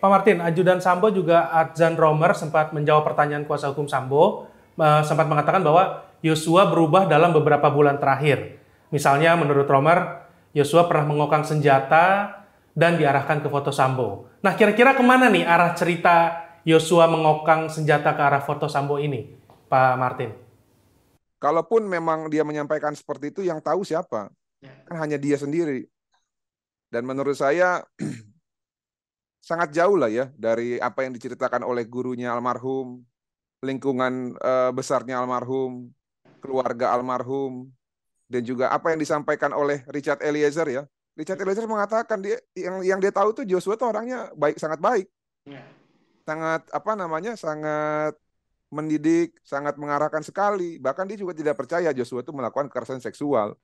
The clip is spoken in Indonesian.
Pak Martin, ajudan Sambo juga Adzan Romer sempat menjawab pertanyaan kuasa hukum Sambo, eh, sempat mengatakan bahwa Yosua berubah dalam beberapa bulan terakhir. Misalnya menurut Romer, Yosua pernah mengokang senjata dan diarahkan ke foto Sambo. Nah, kira-kira kemana nih arah cerita Yosua mengokang senjata ke arah foto Sambo ini, Pak Martin? Kalaupun memang dia menyampaikan seperti itu, yang tahu siapa? Ya. Kan hanya dia sendiri. Dan menurut saya sangat jauh lah ya dari apa yang diceritakan oleh gurunya almarhum, lingkungan uh, besarnya almarhum, keluarga almarhum, dan juga apa yang disampaikan oleh Richard Eliezer ya. Richard hmm. Eliezer mengatakan dia yang yang dia tahu tuh Joshua tuh orangnya baik sangat baik, ya. sangat apa namanya sangat mendidik, sangat mengarahkan sekali. Bahkan dia juga tidak percaya Joshua itu melakukan kekerasan seksual.